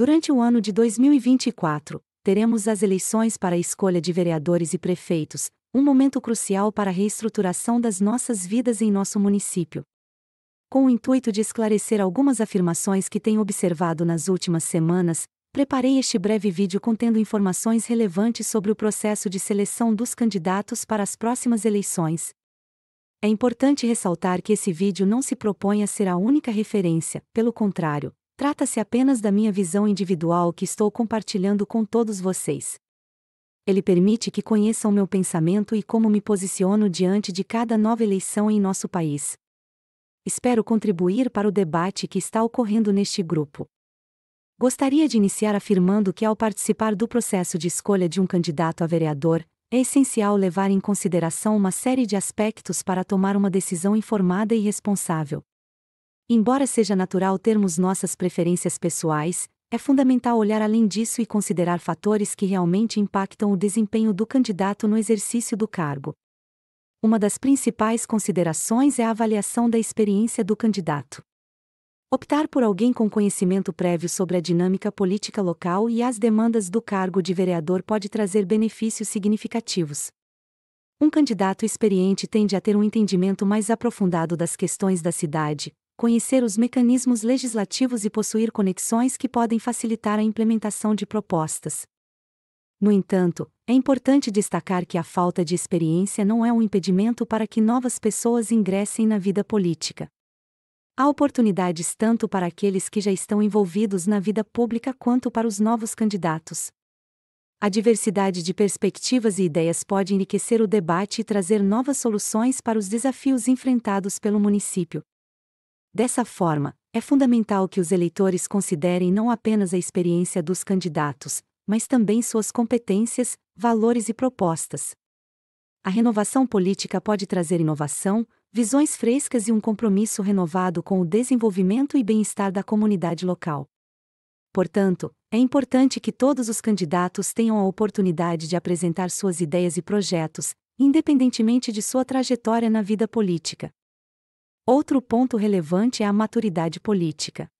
Durante o ano de 2024, teremos as eleições para a escolha de vereadores e prefeitos, um momento crucial para a reestruturação das nossas vidas em nosso município. Com o intuito de esclarecer algumas afirmações que tenho observado nas últimas semanas, preparei este breve vídeo contendo informações relevantes sobre o processo de seleção dos candidatos para as próximas eleições. É importante ressaltar que esse vídeo não se propõe a ser a única referência, pelo contrário, Trata-se apenas da minha visão individual que estou compartilhando com todos vocês. Ele permite que conheçam meu pensamento e como me posiciono diante de cada nova eleição em nosso país. Espero contribuir para o debate que está ocorrendo neste grupo. Gostaria de iniciar afirmando que, ao participar do processo de escolha de um candidato a vereador, é essencial levar em consideração uma série de aspectos para tomar uma decisão informada e responsável. Embora seja natural termos nossas preferências pessoais, é fundamental olhar além disso e considerar fatores que realmente impactam o desempenho do candidato no exercício do cargo. Uma das principais considerações é a avaliação da experiência do candidato. Optar por alguém com conhecimento prévio sobre a dinâmica política local e as demandas do cargo de vereador pode trazer benefícios significativos. Um candidato experiente tende a ter um entendimento mais aprofundado das questões da cidade, conhecer os mecanismos legislativos e possuir conexões que podem facilitar a implementação de propostas. No entanto, é importante destacar que a falta de experiência não é um impedimento para que novas pessoas ingressem na vida política. Há oportunidades tanto para aqueles que já estão envolvidos na vida pública quanto para os novos candidatos. A diversidade de perspectivas e ideias pode enriquecer o debate e trazer novas soluções para os desafios enfrentados pelo município. Dessa forma, é fundamental que os eleitores considerem não apenas a experiência dos candidatos, mas também suas competências, valores e propostas. A renovação política pode trazer inovação, visões frescas e um compromisso renovado com o desenvolvimento e bem-estar da comunidade local. Portanto, é importante que todos os candidatos tenham a oportunidade de apresentar suas ideias e projetos, independentemente de sua trajetória na vida política. Outro ponto relevante é a maturidade política.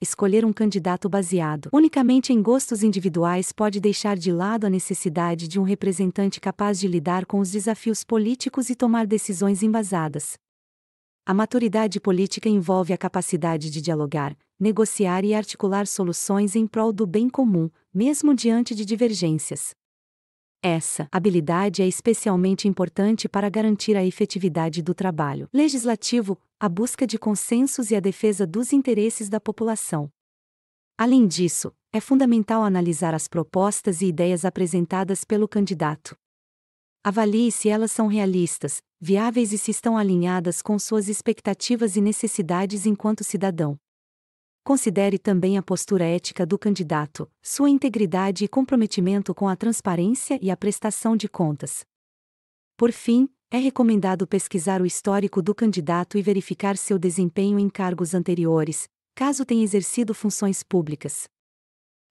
Escolher um candidato baseado unicamente em gostos individuais pode deixar de lado a necessidade de um representante capaz de lidar com os desafios políticos e tomar decisões embasadas. A maturidade política envolve a capacidade de dialogar, negociar e articular soluções em prol do bem comum, mesmo diante de divergências. Essa habilidade é especialmente importante para garantir a efetividade do trabalho legislativo, a busca de consensos e a defesa dos interesses da população. Além disso, é fundamental analisar as propostas e ideias apresentadas pelo candidato. Avalie se elas são realistas, viáveis e se estão alinhadas com suas expectativas e necessidades enquanto cidadão considere também a postura ética do candidato, sua integridade e comprometimento com a transparência e a prestação de contas. Por fim, é recomendado pesquisar o histórico do candidato e verificar seu desempenho em cargos anteriores, caso tenha exercido funções públicas.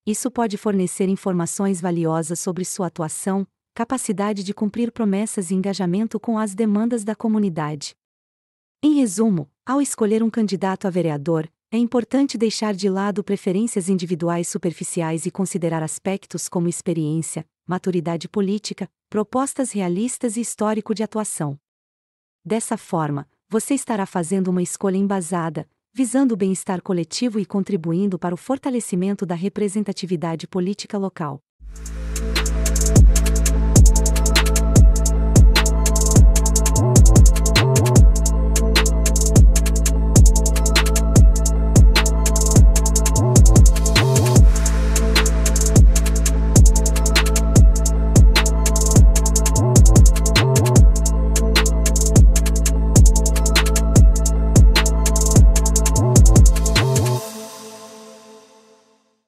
Isso pode fornecer informações valiosas sobre sua atuação, capacidade de cumprir promessas e engajamento com as demandas da comunidade. Em resumo, ao escolher um candidato a vereador, é importante deixar de lado preferências individuais superficiais e considerar aspectos como experiência, maturidade política, propostas realistas e histórico de atuação. Dessa forma, você estará fazendo uma escolha embasada, visando o bem-estar coletivo e contribuindo para o fortalecimento da representatividade política local.